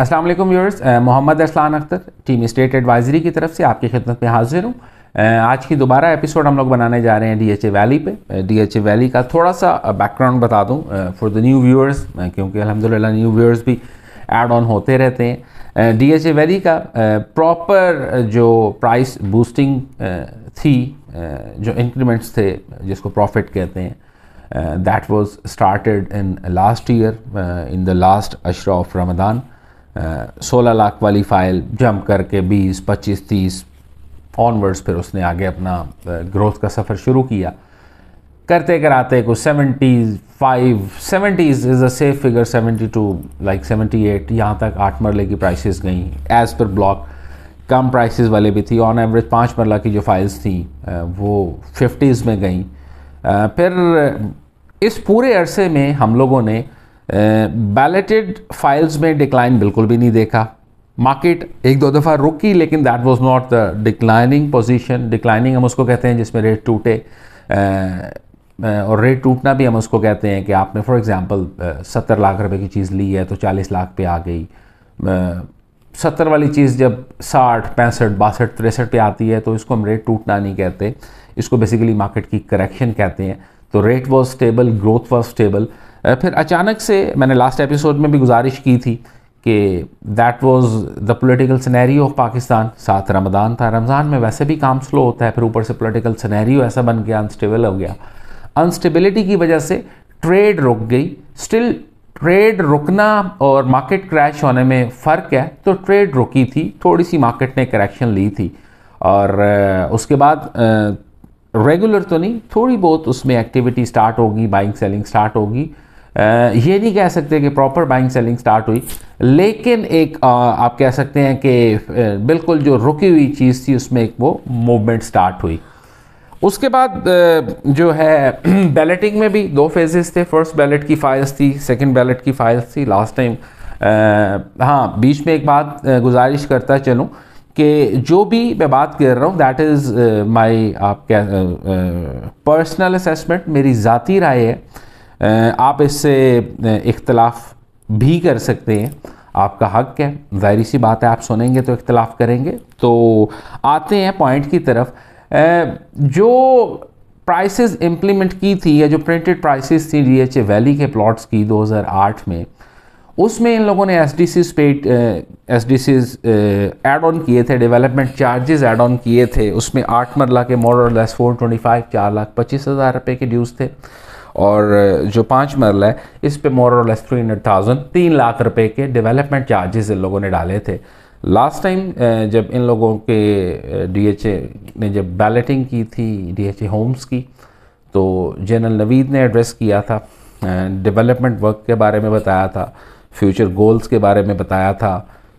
अस्सलाम वालेकुम viewers Mohammad Arsalan Akhtar team state advisory की तरफ से आपकी खिदमत में हाजिर हूँ आज की दोबारा एपिसोड हम लोग बनाने जा रहे हैं डीएचए वैली पे डीएचए वैली का थोड़ा सा बैकग्राउंड बता दूँ फॉर द न्यू व्यूअर्स क्योंकि अलहमदिल्ला न्यू व्यूअर्स भी एड ऑन होते रहते हैं डी एच ए वैली का प्रॉपर जो प्राइस बूस्टिंग थी जो इंक्रीमेंट्स थे जिसको प्रॉफिट कहते हैं that was started in last year in the last अशरा ऑफ रमदान सोलह लाख वाली फ़ाइल जंप करके बीस पच्चीस तीस ऑनवर्ड्स फिर उसने आगे अपना ग्रोथ का सफ़र शुरू किया करते कराते को seventy five seventies is a safe figure seventy two like seventy eight यहाँ तक आठ मरले की प्राइसेस गई एज़ पर ब्लॉक कम प्राइसेस वाले भी थी ऑन एवरेज पाँच मरला की जो फाइल्स थी वो फिफ्टीज़ में गई फिर इस पूरे अरसे में हम लोगों ने बैलेटेड फाइल्स में डिक्लाइन बिल्कुल भी नहीं देखा मार्केट एक दो दफ़ा रुकी लेकिन that was not the declining position declining हम उसको कहते हैं जिसमें रेट टूटे और रेट टूटना भी हम उसको कहते हैं कि आपने फॉर एग्जांपल सत्तर लाख रुपए की चीज़ ली है तो चालीस लाख पे आ गई सत्तर वाली चीज़ जब साठ पैंसठ बासठ तिरसठ पे आती है तो इसको हम रेट टूटना नहीं कहते इसको बेसिकली मार्केट की करेक्शन कहते हैं तो rate was stable growth was stable फिर अचानक से मैंने लास्ट एपिसोड में भी गुजारिश की थी कि that was the political scenario of Pakistan साथ रमदान था रमज़ान में वैसे भी काम स्लो होता है फिर ऊपर से पॉलिटिकल सिनेरियो ऐसा बन गया अनस्टेबल हो गया अनस्टेबिलिटी की वजह से ट्रेड रुक गई स्टिल ट्रेड रुकना और मार्केट क्रैश होने में फ़र्क है तो ट्रेड रुकी थी थोड़ी सी मार्केट ने करेक्शन ली थी और उसके बाद रेगुलर तो नहीं थोड़ी बहुत उसमें एक्टिविटी स्टार्ट होगी बाइंग सेलिंग स्टार्ट होगी ये नहीं कह सकते कि प्रॉपर बाइंग सेलिंग स्टार्ट हुई लेकिन एक आ, आप कह सकते हैं कि बिल्कुल जो रुकी हुई चीज़ थी उसमें एक वो मूवमेंट स्टार्ट हुई उसके बाद जो है बैलेटिंग में भी दो फेजेस थे फर्स्ट बैलेट की फाइल्स थी सेकंड बैलेट की फाइल्स थी लास्ट टाइम हाँ बीच में एक बात गुजारिश करता चलूँ कि जो भी मैं बात कर रहा हूँ दैट इज़ माई आप क्या पर्सनल असेसमेंट मेरी ज़ाती राय है आप इससे इख्तलाफ भी कर सकते हैं आपका हक है जाहिर सी बात है आप सुनेंगे तो इख्तलाफ करेंगे तो आते हैं पॉइंट की तरफ जो प्राइसेस इम्प्लीमेंट की थी या जो प्रिंटेड प्राइसेस थी डी वैली के प्लॉट्स की 2008 में उसमें इन लोगों ने एस डी सीज पे S D Cs add on किए थे डेवलपमेंट चार्जेस एड ऑन किए थे उसमें आठ मरला के मोर or less four twenty five चार लाख पच्चीस हज़ार रुपये के ड्यूज़ थे और जो पाँच मरल है इस पर मोर or less three hundred thousand तीन लाख रुपए के डेवलपमेंट चार्जेस इन लोगों ने डाले थे लास्ट टाइम जब इन लोगों के डीएचए ने जब बैलेटिंग की थी डीएचए होम्स की तो जनरल नवीद ने एड्रेस किया था डेवलपमेंट वर्क के बारे में बताया था फ्यूचर गोल्स के बारे में बताया था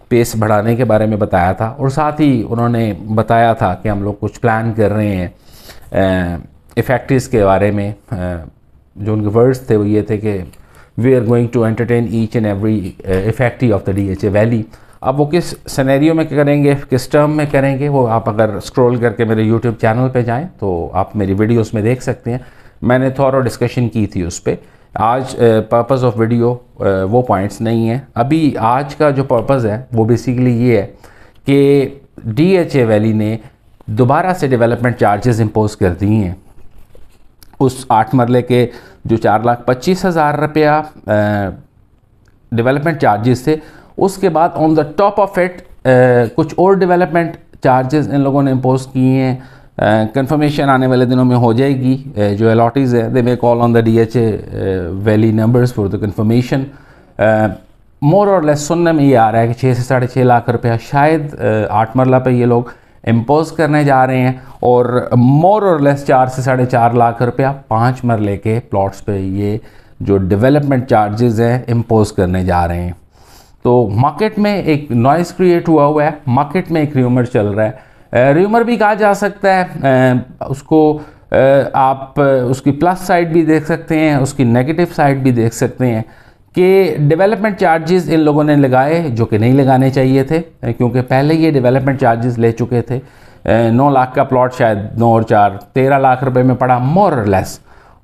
पेस बढ़ाने के बारे में बताया था और साथ ही उन्होंने बताया था कि हम लोग कुछ प्लान कर रहे हैं इफ़ेक्टिव्स के बारे में जो उनके वर्ड्स थे वो ये थे कि we are going to entertain each and every effective of the D H A valley अब वो किस सनेरियो में करेंगे किस टर्म में करेंगे वो आप अगर स्क्रॉल करके मेरे यूट्यूब चैनल पे जाएं तो आप मेरी वीडियोस में देख सकते हैं मैंने थोड़ा डिस्कशन की थी उस पर आज पर्पज़ ऑफ वीडियो वो पॉइंट्स नहीं है अभी आज का जो पर्पज़ है वो बेसिकली ये है कि डी एच ए वैली ने दोबारा से डेवलपमेंट चार्जेस इम्पोज कर दिए हैं उस आठ मरले के जो चार लाख पच्चीस हज़ार रुपया डेवलपमेंट चार्जेस थे उसके बाद on the top of it कुछ और डेवलपमेंट चार्जेस इन लोगों ने इम्पोज किए हैं कंफर्मेशन आने वाले दिनों में हो जाएगी जो अलॉटीज़ है they may call on the D H A valley numbers for the confirmation more or less सुनने में ये आ रहा है कि छः से साढ़े छः लाख रुपया शायद आठ मरला पे ये लोग इम्पोज करने जा रहे हैं और मोर और लेस चार से साढ़े चार लाख रुपया पाँच मरले के प्लॉट्स पे ये जो डेवलपमेंट चार्जेस हैं इम्पोज करने जा रहे हैं तो मार्केट में एक नॉइस क्रिएट हुआ हुआ है मार्केट में एक र्यूमर चल रहा है र्यूमर भी कहा जा सकता है उसको आप उसकी प्लस साइड भी देख सकते हैं उसकी नेगेटिव साइड भी देख सकते हैं कि डेवलपमेंट चार्जेस इन लोगों ने लगाए जो कि नहीं लगाने चाहिए थे क्योंकि पहले ये डेवलपमेंट चार्जेस ले चुके थे नौ लाख का प्लॉट शायद नौ और चार तेरह लाख रुपए में पड़ा मोर लेस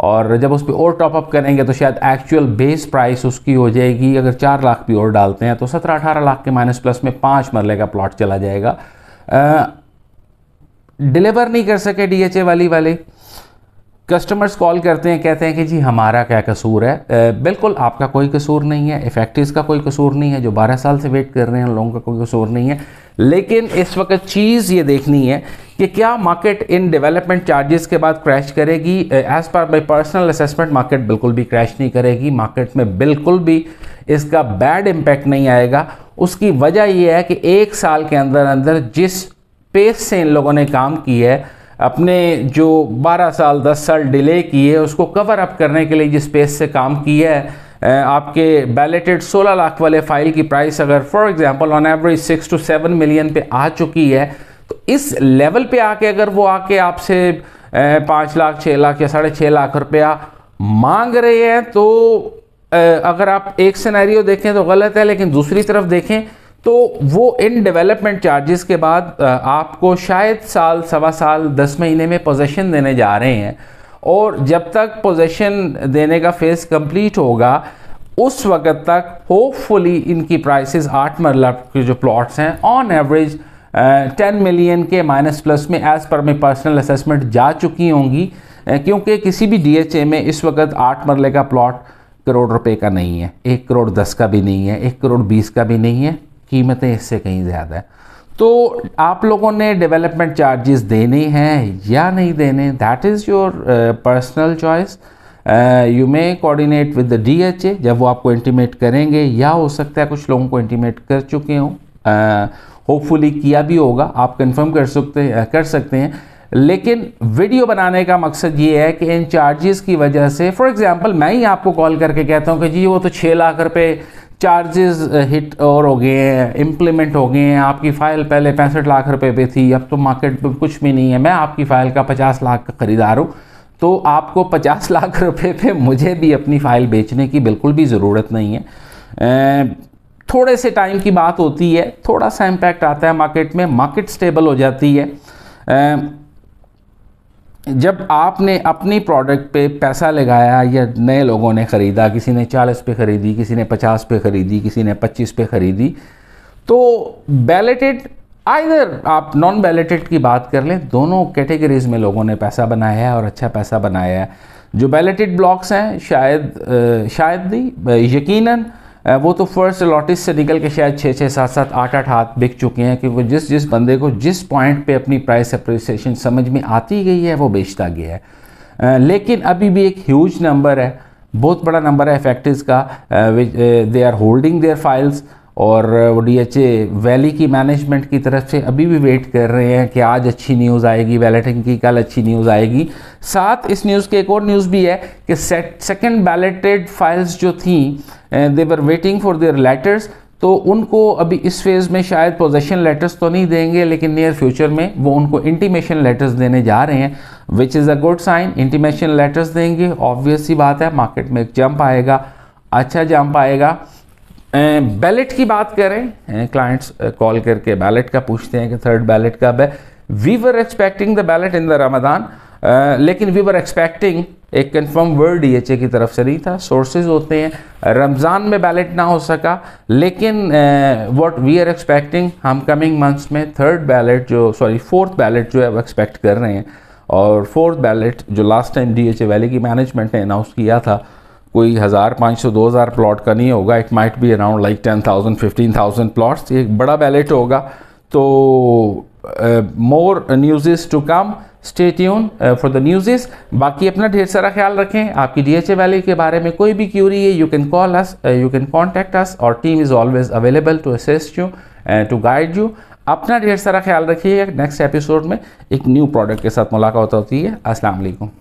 और जब उस पर और टॉपअप करेंगे तो शायद एक्चुअल बेस प्राइस उसकी हो जाएगी अगर चार लाख भी और डालते हैं तो सत्रह अठारह लाख के माइनस प्लस में पाँच मरले का प्लॉट चला जाएगा डिलीवर नहीं कर सके डी वाली वाले कस्टमर्स कॉल करते हैं कहते हैं कि जी हमारा क्या कसूर है बिल्कुल आपका कोई कसूर नहीं है इफेक्टिव का कोई कसूर नहीं है जो 12 साल से वेट कर रहे हैं लोगों का कोई कसूर नहीं है लेकिन इस वक्त चीज़ ये देखनी है कि क्या मार्केट इन डेवलपमेंट चार्जेस के बाद क्रैश करेगी as per my personal assessment market बिल्कुल भी क्रैश नहीं करेगी मार्केट में बिल्कुल भी इसका बैड इम्पैक्ट नहीं आएगा उसकी वजह यह है कि एक साल के अंदर अंदर जिस पेस से इन लोगों ने काम किया है अपने जो 12 साल 10 साल डिले की है उसको कवर अप करने के लिए जिस पेस से काम किया है आपके बैलेटेड 16 लाख वाले फाइल की प्राइस अगर for example on average 6 to 7 million पे आ चुकी है तो इस लेवल पे आके अगर वो आके आपसे पाँच लाख छः लाख या साढ़े छः लाख रुपया मांग रहे हैं तो अगर आप एक सिनेरियो देखें तो गलत है लेकिन दूसरी तरफ देखें तो वो इन डेवलपमेंट चार्जेस के बाद आपको शायद साल सवा साल दस महीने में पोजेशन देने जा रहे हैं और जब तक पोजेशन देने का फेज़ कंप्लीट होगा उस वक़्त तक होपफुली इनकी प्राइसेस आठ मरला के जो प्लॉट्स हैं ऑन एवरेज टेन मिलियन के माइनस प्लस में as per my personal assessment जा चुकी होंगी क्योंकि किसी भी डीएचए में इस वक्त आठ मरले का प्लॉट करोड़ रुपए का नहीं है एक करोड़ दस का भी नहीं है एक करोड़ बीस का भी नहीं है कीमतें इससे कहीं ज़्यादा है तो आप लोगों ने डेवलपमेंट चार्जेस देने हैं या नहीं देने that is your personal choice you may coordinate with the DHA जब वो आपको इंटीमेट करेंगे या हो सकता है कुछ लोगों को इंटीमेट कर चुके हों होपफुली uh, किया भी होगा आप कंफर्म कर सकते uh, कर सकते हैं लेकिन वीडियो बनाने का मकसद ये है कि इन चार्जेस की वजह से फॉर एग्जांपल मैं ही आपको कॉल करके कहता हूँ कि जी वो तो छः लाख रुपए चार्जेस हिट uh, और हो गए हैं इम्प्लीमेंट हो गए हैं आपकी फ़ाइल पहले पैंसठ लाख रुपए पे थी अब तो मार्केट में कुछ भी नहीं है मैं आपकी फ़ाइल का पचास लाख का ख़रीदार हूँ तो आपको पचास लाख रुपए पे मुझे भी अपनी फ़ाइल बेचने की बिल्कुल भी ज़रूरत नहीं है थोड़े से टाइम की बात होती है थोड़ा सा इम्पैक्ट आता है मार्केट में मार्केट स्टेबल हो जाती है जब आपने अपनी प्रोडक्ट पे पैसा लगाया या नए लोगों ने ख़रीदा किसी ने 40 पे ख़रीदी किसी ने 50 पे ख़रीदी किसी ने 25 पे ख़रीदी तो बैलेटेड आइधर आप नॉन बैलेटेड की बात कर लें दोनों कैटेगरीज़ में लोगों ने पैसा बनाया है और अच्छा पैसा बनाया है जो बैलेटेड ब्लॉक्स हैं शायद शायद नहीं यकीनन वो तो फर्स्ट लॉटिस से निकल के शायद छः छः सात सात आठ आठ हाथ बिक चुके हैं क्योंकि जिस जिस बंदे को जिस पॉइंट पे अपनी प्राइस अप्रिसिएशन समझ में आती गई है वो बेचता गया है लेकिन अभी भी एक ह्यूज नंबर है बहुत बड़ा नंबर है इफेक्टिव का they are holding their files और वो डी एच ए वैली की मैनेजमेंट की तरफ से अभी भी वेट कर रहे हैं कि आज अच्छी न्यूज़ आएगी बैलेटिंग की कल अच्छी न्यूज़ आएगी साथ इस न्यूज़ की एक और न्यूज़ भी है कि सेकंड सेकेंड बैलेटेड फाइल्स जो थी they were waiting for their letters तो उनको अभी इस फेज़ में शायद पोजेशन लेटर्स तो नहीं देंगे लेकिन नियर फ्यूचर में वो उनको इंटीमेशन लेटर्स देने जा रहे हैं which is a good sign intimation letters देंगे ऑब्वियस ही बात है मार्केट में एक जंप आएगा अच्छा जंप आएगा बैलेट की बात करें क्लाइंट्स कॉल uh, करके बैलेट का पूछते हैं कि थर्ड बैलेट कब है we were expecting the ballot in the Ramadan लेकिन वी वर एक्सपेक्टिंग एक कंफर्म वर्ड डीएचए की तरफ से नहीं था सोर्सेज होते हैं रमज़ान में बैलेट ना हो सका लेकिन व्हाट वी आर एक्सपेक्टिंग हम कमिंग मंथ्स में थर्ड बैलेट जो सॉरी फोर्थ बैलेट जो है वो एक्सपेक्ट कर रहे हैं और फोर्थ बैलेट जो last time D H A valley की मैनेजमेंट ने अनाउंस किया था कोई हज़ार पाँच सौ दो हज़ार प्लॉट का नहीं होगा it might be around like ten thousand fifteen thousand plots एक बड़ा बैलेट होगा तो more news is to come stay tune for the news बाकी अपना ढेर सारा ख्याल रखें आपकी डी एच ए वैली के बारे में कोई भी क्यूरी है you can call us you can contact us और team is always available to assist you and to guide you अपना ढेर सारा ख्याल रखिएगा नेक्स्ट एपिसोड में एक न्यू प्रोडक्ट के साथ मुलाकात होती है असलम